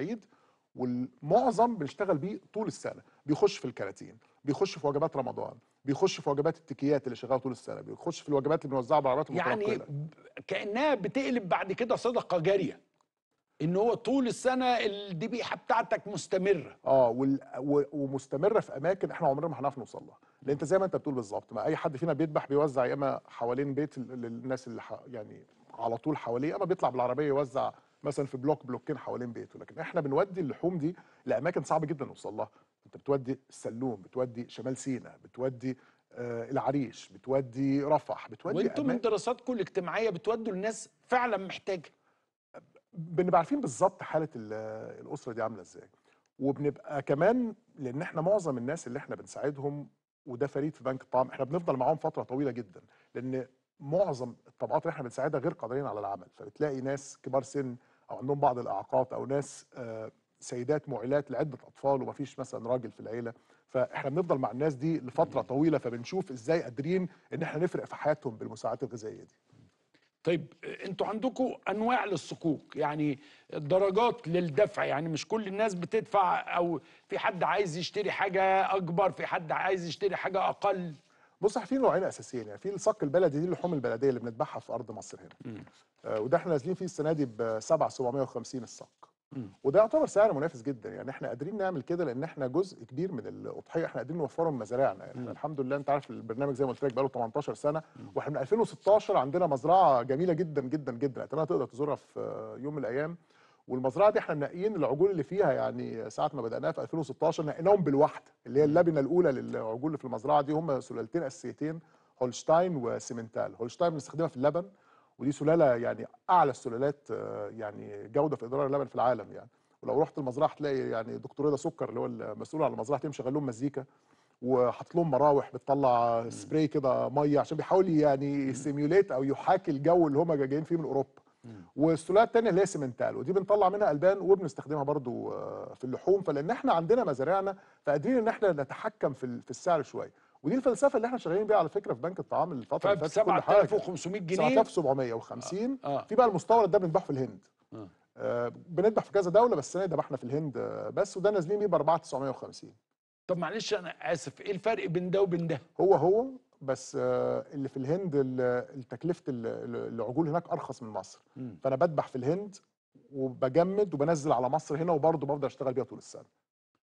العيد والمعظم بنشتغل بيه طول السنه بيخش في الكراتين بيخش في وجبات رمضان بيخش في وجبات التكيات اللي شغاله طول السنه بيخش في الوجبات اللي بنوزعها بالعربيات المتنقله يعني كانها بتقلب بعد كده صدقه جاريه ان هو طول السنه الذبيحه بتاعتك مستمره اه وال... و... ومستمره في اماكن احنا عمرنا ما هنعرف نوصل لها لان انت زي ما انت بتقول بالظبط ما اي حد فينا بيذبح بيوزع يا اما حوالين بيت للناس اللي ح... يعني على طول حواليه اما بيطلع بالعربيه يوزع مثلا في بلوك بلوكين حوالين بيته لكن احنا بنودي اللحوم دي لاماكن صعب جدا نوصل لها انت بتودي السلوم بتودي شمال سيناء بتودي آه العريش بتودي رفح بتودي وانتم من دراساتكم الاجتماعيه بتودوا الناس فعلا محتاجه بنبقى عارفين بالظبط حاله الاسره دي عامله ازاي وبنبقى كمان لان احنا معظم الناس اللي احنا بنساعدهم وده فريد في بنك الطعام احنا بنفضل معاهم فتره طويله جدا لان معظم الطبقات اللي احنا بنساعدها غير قادرين على العمل فبتلاقي ناس كبار سن او عندهم بعض الاعاقات او ناس آه، سيدات معيلات لعده اطفال ومفيش مثلا راجل في العيله فاحنا بنفضل مع الناس دي لفتره طويله فبنشوف ازاي قادرين ان احنا نفرق في حياتهم بالمساعدات الغذائيه دي طيب انتوا عندكم انواع للصكوك يعني درجات للدفع يعني مش كل الناس بتدفع او في حد عايز يشتري حاجه اكبر في حد عايز يشتري حاجه اقل بص احنا في نوعين اساسيين يعني في الصك البلدي دي اللحوم البلديه اللي بنذبحها في ارض مصر هنا آه وده احنا نازلين فيه السنه دي ب 7750 الصك وده يعتبر سعر منافس جدا يعني احنا قادرين نعمل كده لان احنا جزء كبير من الاضحيه احنا قادرين نوفره من مزارعنا يعني الحمد لله انت عارف البرنامج زي ما قلت لك بقاله 18 سنه واحنا من 2016 عندنا مزرعه جميله جدا جدا جدا اتمنى تقدر تزورها في يوم من الايام والمزرعه دي احنا منقيين العجول اللي فيها يعني ساعه ما بداناها في 2016 نقيناهم بالوحده اللي هي اللبنه الاولى للعجول اللي في المزرعه دي هم سلالتين اساسيتين هولشتاين وسيمنتال هولشتاين بنستخدمها في اللبن ودي سلاله يعني اعلى السلالات آه، يعني جوده في ادرار اللبن في العالم يعني ولو رحت المزرعه هتلاقي يعني دكتور رضا سكر اللي هو المسؤول على المزرعه تمشي مشغل لهم مزيكا وحاطط لهم مراوح بتطلع سبراي كده ميه عشان بيحاول يعني سيميوليت او يحاكي الجو اللي هم جايين فيه من اوروبا والسلوله الثانيه اللي هي سمنتال ودي بنطلع منها البان وبنستخدمها برضو آه، في اللحوم فلان احنا عندنا مزارعنا فقادرين ان احنا نتحكم في في السعر شويه ودي الفلسفه اللي احنا شغالين بيها على فكره في بنك الطعام الفتره اللي فاتت 7500 جنيه 7750 آه. آه. في بقى المستورد ده بنذبحه في الهند آه. آه بنذبح في كذا دوله بس السنه ذبحنا في الهند آه، بس وده نازلين بيه ب 4950 طب معلش انا اسف ايه الفرق بين ده وبين ده هو هو بس آه، اللي في الهند تكلفه العجول هناك ارخص من مصر م. فانا بدبح في الهند وبجمد وبنزل على مصر هنا وبرضه بفضل اشتغل بيها طول السنه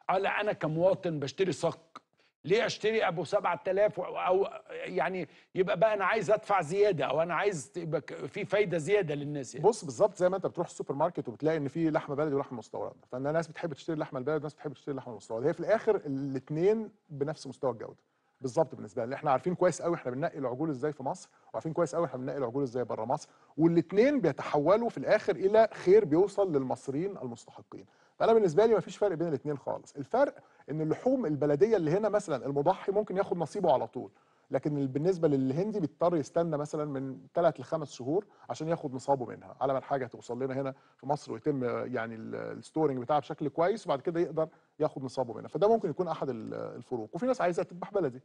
على آه، انا كمواطن بشتري صك ليه اشتري ابو 7000 او يعني يبقى بقى انا عايز ادفع زياده او انا عايز يبقى في فايده زياده للناس يعني. بص بالظبط زي ما انت بتروح السوبر ماركت وبتلاقي ان في لحمه بلدي ولحمه مستورده فالناس بتحب تشتري اللحمه البلدي وناس بتحب تشتري اللحمه المستورده هي في الاخر الاثنين بنفس مستوى الجوده بالظبط بالنسبه لنا احنا عارفين كويس قوي احنا بننقي العجول ازاي في مصر وعارفين كويس قوي احنا بننقي العجول ازاي بره مصر والاثنين بيتحولوا في الاخر الى خير بيوصل للمصريين المستحقين فانا بالنسبه لي مفيش فرق بين الاثنين خالص الفرق ان اللحوم البلديه اللي هنا مثلا المضحي ممكن ياخد نصيبه على طول لكن بالنسبه للهندي بيضطر يستنى مثلا من ثلاث لخمس شهور عشان ياخد نصابه منها على ما الحاجه توصل لنا هنا في مصر ويتم يعني الستورنج بتاعها بشكل كويس وبعد كده يقدر ياخد نصابه منها فده ممكن يكون احد الفروق وفي ناس عايزه تذبح بلدي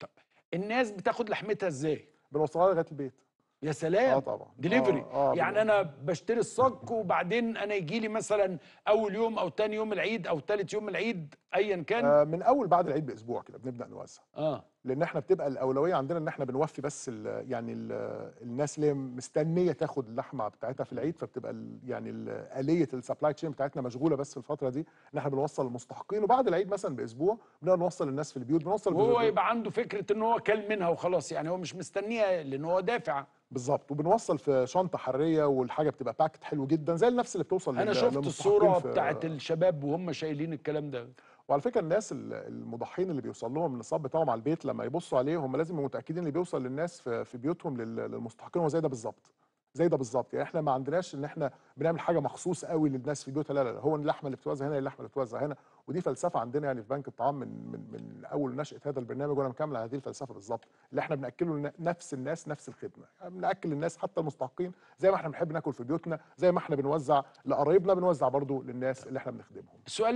طب الناس بتاخد لحمتها ازاي بنوصلها لغايه البيت يا سلام اه طبعا دليفري آه آه يعني انا بشتري الصك وبعدين انا يجي لي مثلا اول يوم او ثاني يوم العيد او ثالث يوم العيد ايا كان آه من اول بعد العيد باسبوع كده بنبدا نوزع اه لان احنا بتبقى الاولويه عندنا ان احنا بنوفي بس الـ يعني الـ الناس اللي مستنيه تاخد اللحمه بتاعتها في العيد فبتبقى الـ يعني اليه السبلاي تشين بتاعتنا مشغوله بس في الفتره دي ان احنا بنوصل المستحقين وبعد العيد مثلا باسبوع بنقدر نوصل الناس في البيوت بنوصل وهو يبقى عنده فكره ان هو كل منها وخلاص يعني هو مش مستنيها لان هو دافع بالظبط وبنوصل في شنطه حراريه والحاجه بتبقى باكت حلو جدا زي نفس اللي بتوصل انا شفت الصوره بتاعت الشباب وهم شايلين الكلام ده وعلى فكره الناس المضحين اللي بيوصل لهم النصاب بتاعهم على البيت لما يبصوا عليه هم لازم يبقوا متاكدين اللي بيوصل للناس في بيوتهم للمستحقين هو زي ده بالظبط زي ده بالظبط يعني احنا ما عندناش ان احنا بنعمل حاجه مخصوص قوي للناس في بيوتها لا لا هو اللحمه اللي بتتوزع هنا اللحمه اللي بتتوزع هنا ودي فلسفه عندنا يعني في بنك الطعام من من من اول نشاه هذا البرنامج وانا مكمل على هذه الفلسفه بالظبط اللي احنا بناكله نفس الناس نفس الخدمه يعني بناكل الناس حتى المستحقين زي ما احنا بنحب ناكل في بيوتنا زي ما احنا بنوزع لقرايبنا بنوزع برضو للناس طيب. اللي احنا بنخدمهم